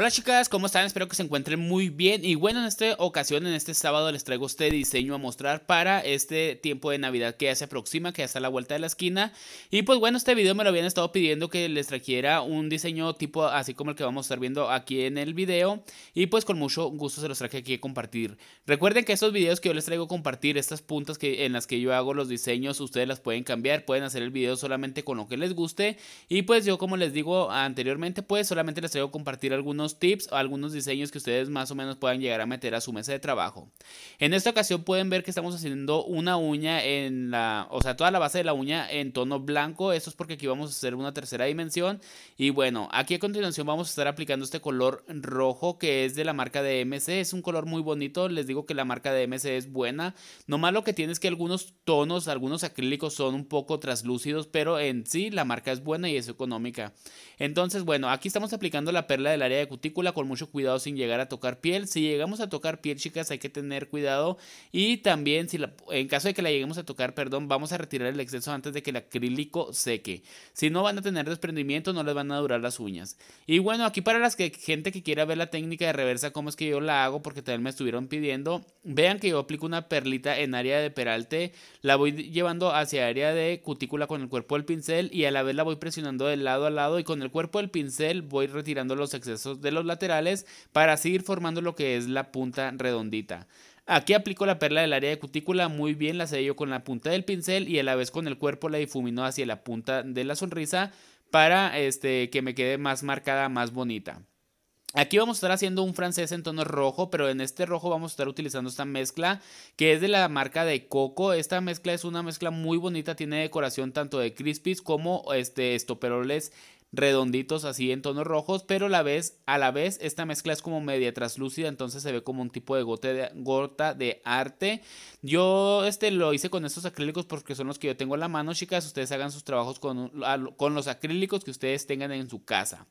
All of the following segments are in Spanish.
Hola chicas, ¿cómo están? Espero que se encuentren muy bien. Y bueno, en esta ocasión, en este sábado, les traigo este diseño a mostrar para este tiempo de Navidad que ya se aproxima, que ya está a la vuelta de la esquina. Y pues bueno, este video me lo habían estado pidiendo que les trajera un diseño tipo así como el que vamos a estar viendo aquí en el video. Y pues con mucho gusto se los traje aquí a compartir. Recuerden que estos videos que yo les traigo a compartir, estas puntas que, en las que yo hago los diseños, ustedes las pueden cambiar, pueden hacer el video solamente con lo que les guste. Y pues yo, como les digo anteriormente, pues solamente les traigo a compartir algunos tips o algunos diseños que ustedes más o menos puedan llegar a meter a su mesa de trabajo. En esta ocasión pueden ver que estamos haciendo una uña en la, o sea, toda la base de la uña en tono blanco. Esto es porque aquí vamos a hacer una tercera dimensión. Y bueno, aquí a continuación vamos a estar aplicando este color rojo que es de la marca de MC. Es un color muy bonito. Les digo que la marca de MC es buena. Nomás lo que tiene es que algunos tonos, algunos acrílicos son un poco traslúcidos, pero en sí la marca es buena y es económica. Entonces, bueno, aquí estamos aplicando la perla del área de cutícula con mucho cuidado sin llegar a tocar piel. Si llegamos a tocar piel, chicas, hay que tener cuidado. Y también, si la, en caso de que la lleguemos a tocar, perdón, vamos a retirar el exceso antes de que el acrílico seque. Si no van a tener desprendimiento, no les van a durar las uñas. Y bueno, aquí para las que, gente que quiera ver la técnica de reversa, como es que yo la hago, porque también me estuvieron pidiendo, vean que yo aplico una perlita en área de peralte, la voy llevando hacia área de cutícula con el cuerpo del pincel y a la vez la voy presionando de lado a lado y con el cuerpo del pincel voy retirando los excesos de los laterales para seguir formando lo que es la punta redondita. Aquí aplico la perla del área de cutícula, muy bien la sello con la punta del pincel y a la vez con el cuerpo la difumino hacia la punta de la sonrisa para este, que me quede más marcada, más bonita. Aquí vamos a estar haciendo un francés en tono rojo, pero en este rojo vamos a estar utilizando esta mezcla que es de la marca de Coco. Esta mezcla es una mezcla muy bonita, tiene decoración tanto de crispies como este, estoperoles redonditos así en tonos rojos, pero a la vez, a la vez esta mezcla es como media traslúcida entonces se ve como un tipo de, gote de gota de arte. Yo este, lo hice con estos acrílicos porque son los que yo tengo en la mano, chicas. Ustedes hagan sus trabajos con, con los acrílicos que ustedes tengan en su casa.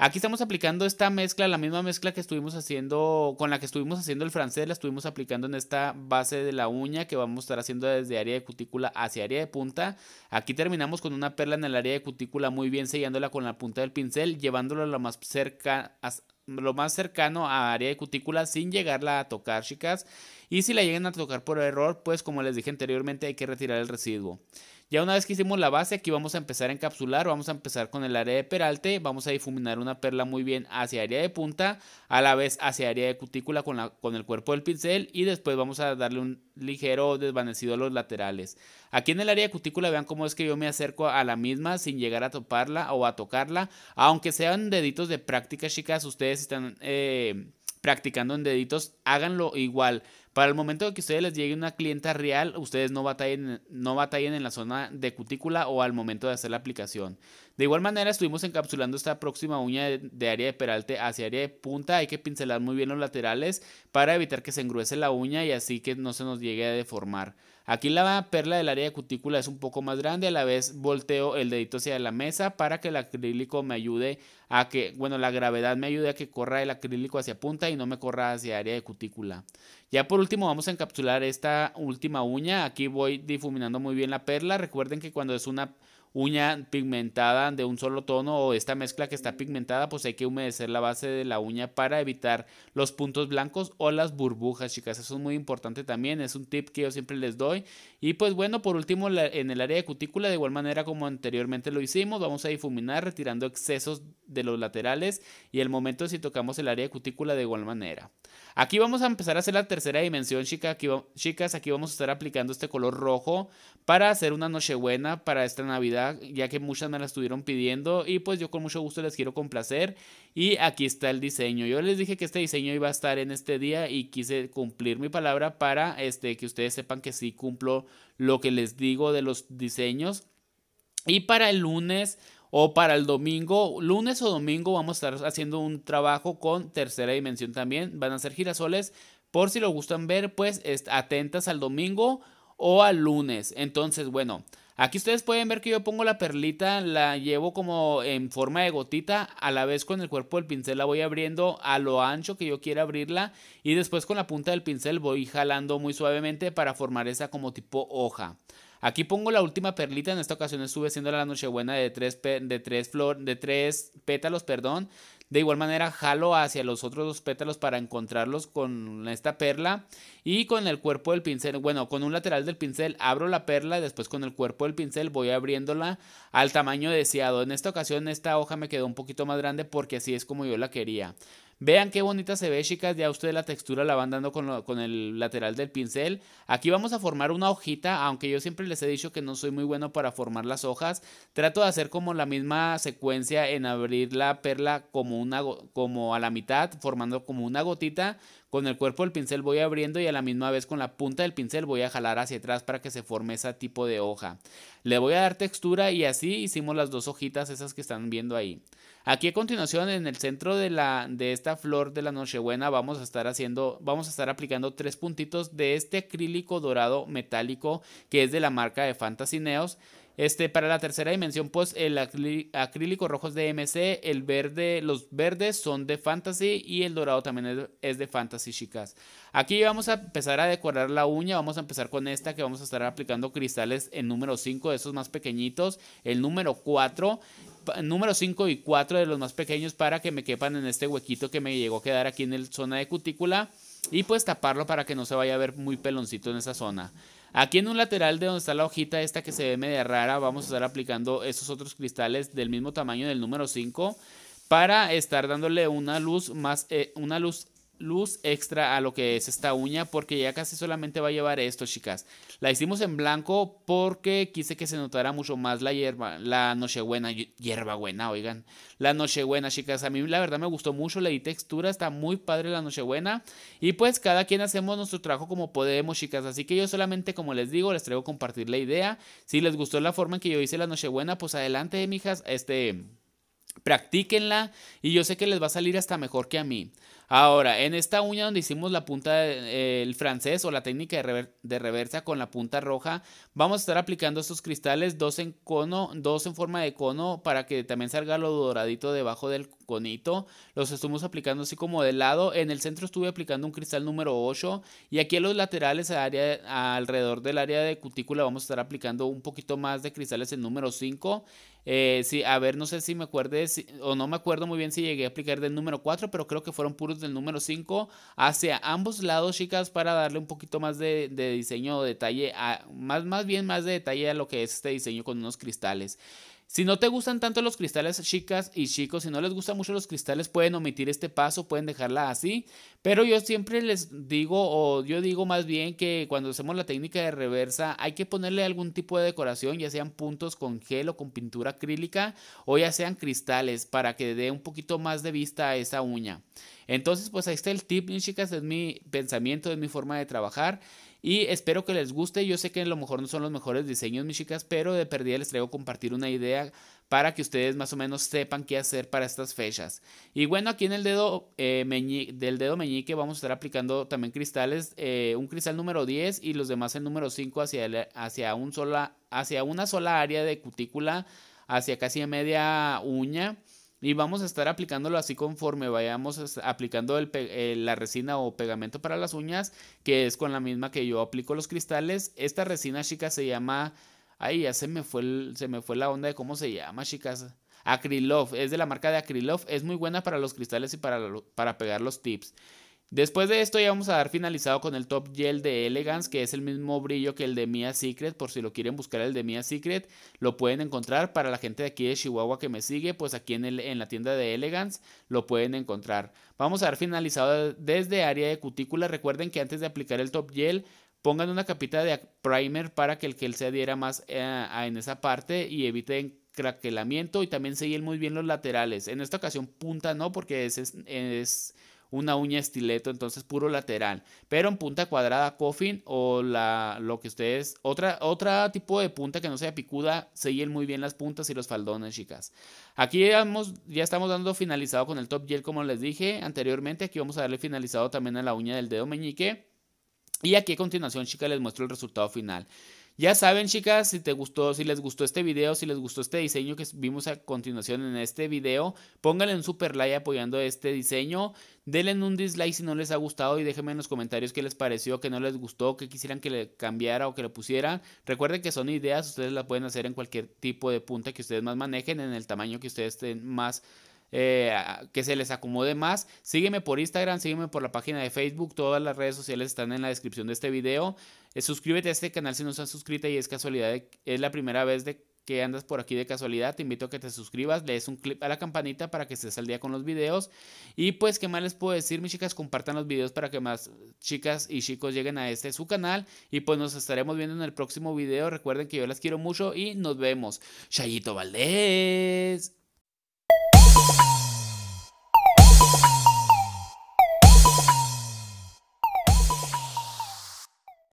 Aquí estamos aplicando esta mezcla, la misma mezcla que estuvimos haciendo, con la que estuvimos haciendo el francés, la estuvimos aplicando en esta base de la uña que vamos a estar haciendo desde área de cutícula hacia área de punta. Aquí terminamos con una perla en el área de cutícula muy bien sellándola con la punta del pincel, llevándola lo más cerca, lo más cercano a área de cutícula sin llegarla a tocar, chicas. Y si la llegan a tocar por error, pues como les dije anteriormente, hay que retirar el residuo. Ya una vez que hicimos la base, aquí vamos a empezar a encapsular, vamos a empezar con el área de peralte, vamos a difuminar una perla muy bien hacia área de punta, a la vez hacia área de cutícula con, la, con el cuerpo del pincel y después vamos a darle un ligero desvanecido a los laterales. Aquí en el área de cutícula vean cómo es que yo me acerco a la misma sin llegar a toparla o a tocarla, aunque sean deditos de práctica chicas, ustedes están... Eh, practicando en deditos, háganlo igual. Para el momento de que ustedes les llegue una clienta real, ustedes no batallen, no batallen en la zona de cutícula o al momento de hacer la aplicación. De igual manera, estuvimos encapsulando esta próxima uña de, área de peralte hacia área de punta. Hay que pincelar muy bien los laterales para evitar que se engruese la uña y así que no se nos llegue a deformar. Aquí la perla del área de cutícula es un poco más grande, a la vez volteo el dedito hacia la mesa para que el acrílico me ayude a que, bueno, la gravedad me ayude a que corra el acrílico hacia punta y no me corra hacia área de cutícula. Ya por último vamos a encapsular esta última uña, aquí voy difuminando muy bien la perla, recuerden que cuando es una uña pigmentada de un solo tono o esta mezcla que está pigmentada, pues hay que humedecer la base de la uña para evitar los puntos blancos o las burbujas, chicas. Eso es muy importante también, es un tip que yo siempre les doy. Y pues bueno, por último, en el área de cutícula, de igual manera como anteriormente lo hicimos, vamos a difuminar retirando excesos de los laterales y el momento si tocamos el área cutícula de igual manera. Aquí vamos a empezar a hacer la tercera dimensión, chicas. Aquí chicas, aquí vamos a estar aplicando este color rojo para hacer una nochebuena para esta Navidad, ya que muchas me la estuvieron pidiendo y pues yo con mucho gusto les quiero complacer. Y aquí está el diseño. Yo les dije que este diseño iba a estar en este día y quise cumplir mi palabra para este, que ustedes sepan que sí cumplo lo que les digo de los diseños. Y para el lunes o para el domingo, lunes o domingo vamos a estar haciendo un trabajo con tercera dimensión también. Van a ser girasoles. Por si lo gustan ver, pues atentas al domingo o al lunes. Entonces, bueno, aquí ustedes pueden ver que yo pongo la perlita, la llevo como en forma de gotita, a la vez con el cuerpo del pincel la voy abriendo a lo ancho que yo quiera abrirla y después con la punta del pincel voy jalando muy suavemente para formar esa como tipo hoja. Aquí pongo la última perlita, en esta ocasión estuve haciendo la nochebuena de tres, de tres, de pétalos, perdón. De igual manera jalo hacia los otros dos pétalos para encontrarlos con esta perla y con el cuerpo del pincel, bueno, con un lateral del pincel abro la perla y después con el cuerpo del pincel voy abriéndola al tamaño deseado. En esta ocasión esta hoja me quedó un poquito más grande porque así es como yo la quería. Vean qué bonita se ve, chicas. Ya ustedes la textura la van dando con, el lateral del pincel. Aquí vamos a formar una hojita, aunque yo siempre les he dicho que no soy muy bueno para formar las hojas. Trato de hacer como la misma secuencia en abrir la perla como, una, como a la mitad, formando como una gotita con el cuerpo del pincel voy abriendo y a la misma vez con la punta del pincel voy a jalar hacia atrás para que se forme ese tipo de hoja. Le voy a dar textura y así hicimos las dos hojitas esas que están viendo ahí. Aquí a continuación en el centro de, la, de esta flor de la nochebuena vamos a estar haciendo, vamos a estar aplicando tres puntitos de este acrílico dorado metálico que es de la marca de Fantasy Neos este, para la tercera dimensión, pues el acrílico rojo es de MC, el verde, los verdes son de Fantasy y el dorado también es de Fantasy, chicas. Aquí vamos a empezar a decorar la uña, vamos a empezar con esta que vamos a estar aplicando cristales en número 5, de esos más pequeñitos, el número 4, número 5 y 4 de los más pequeños para que me quepan en este huequito que me llegó a quedar aquí en el zona de cutícula y pues taparlo para que no se vaya a ver muy peloncito en esa zona. Aquí en un lateral de donde está la hojita esta que se ve media rara, vamos a estar aplicando esos otros cristales del mismo tamaño del número 5 para estar dándole una luz más eh, una luz luz extra a lo que es esta uña porque ya casi solamente va a llevar esto chicas la hicimos en blanco porque quise que se notara mucho más la hierba la nochebuena hierba buena oigan la nochebuena chicas a mí la verdad me gustó mucho le di textura está muy padre la nochebuena y pues cada quien hacemos nuestro trabajo como podemos chicas así que yo solamente como les digo les traigo a compartir la idea si les gustó la forma en que yo hice la nochebuena pues adelante mijas este practíquenla y yo sé que les va a salir hasta mejor que a mí Ahora, en esta uña donde hicimos la punta eh, El francés o la técnica de, reversa con la punta roja, vamos a estar aplicando estos cristales, dos en cono, dos en forma de cono, para que también salga lo doradito debajo del conito. Los estuvimos aplicando así como de lado. En el centro estuve aplicando un cristal número 8 y aquí en los laterales, área, alrededor del área de cutícula, vamos a estar aplicando un poquito más de cristales en número 5. Eh, a ver, no sé si me acuerdo o no me acuerdo muy bien si llegué a aplicar del número 4, pero creo que fueron puros del número 5 hacia ambos lados, chicas, para darle un poquito más de, Diseño o detalle, a, más, más bien más de detalle a lo que es este diseño con unos cristales. Si no te gustan tanto los cristales chicas y chicos, si no les gustan mucho los cristales, pueden omitir este paso, pueden dejarla así. Pero yo siempre les digo, o yo digo más bien que cuando hacemos la técnica de reversa, hay que ponerle algún tipo de decoración, ya sean puntos con gel o con pintura acrílica, o ya sean cristales, para que dé un poquito más de vista a esa uña. Entonces, pues ahí está el tip, chicas, es mi pensamiento, es mi forma de trabajar. Y espero que les guste. Yo sé que a lo mejor no son los mejores diseños, mis chicas, pero de perdida les traigo compartir una idea para que ustedes más o menos sepan qué hacer para estas fechas. Y bueno, aquí en el dedo eh, meñique, del dedo meñique vamos a estar aplicando también cristales, eh, un cristal número 10 y los demás el número 5 hacia, hacia, un hacia una sola área de cutícula, hacia casi media uña. Y vamos a estar aplicándolo así conforme vayamos aplicando el eh, la resina o pegamento para las uñas, que es con la misma que yo aplico los cristales. Esta resina, chicas, se llama... Ay, ya se me fue, se me fue la onda de cómo se llama, chicas. Acrylof, es de la marca de Acrylof, es muy buena para los cristales y para, para pegar los tips. Después de esto ya vamos a dar finalizado con el Top Gel de Elegance, que es el mismo brillo que el de Mia Secret, por si lo quieren buscar el de Mia Secret, lo pueden encontrar. Para la gente de aquí de Chihuahua que me sigue, pues aquí en, el, en la tienda de Elegance lo pueden encontrar. Vamos a dar finalizado desde área de cutícula. Recuerden que antes de aplicar el Top Gel, pongan una capita de primer para que el gel se adhiera más eh, en esa parte y eviten craquelamiento y también se muy bien los laterales. En esta ocasión punta no, porque es una uña estileto, entonces puro lateral. Pero en punta cuadrada, coffin o la, lo que ustedes, otra, otra tipo de punta que no sea picuda, sellen muy bien las puntas y los faldones, chicas. Aquí ya, ya estamos dando finalizado con el top gel, como les dije anteriormente. Aquí vamos a darle finalizado también a la uña del dedo meñique. Y aquí a continuación, chicas, les muestro el resultado final. Ya saben, chicas, si te gustó, si les gustó este video, si les gustó este diseño que vimos a continuación en este video, pónganle un super like apoyando este diseño. Denle un dislike si no les ha gustado y déjenme en los comentarios qué les pareció, qué no les gustó, qué quisieran que le cambiara o que le pusieran. Recuerden que son ideas, ustedes las pueden hacer en cualquier tipo de punta que ustedes más manejen, en el tamaño que ustedes estén más eh, que se les acomode más. Sígueme por Instagram, sígueme por la página de Facebook, todas las redes sociales están en la descripción de este video. Eh, suscríbete a este canal si no estás suscrita y es casualidad, es la primera vez de que andas por aquí de casualidad, te invito a que te suscribas, le des un clip a la campanita para que estés al día con los videos. Y pues, ¿qué más les puedo decir, mis chicas? Compartan los videos para que más chicas y chicos lleguen a este su canal. Y pues nos estaremos viendo en el próximo video. Recuerden que yo las quiero mucho y nos vemos. Chayito Valdés. Peace.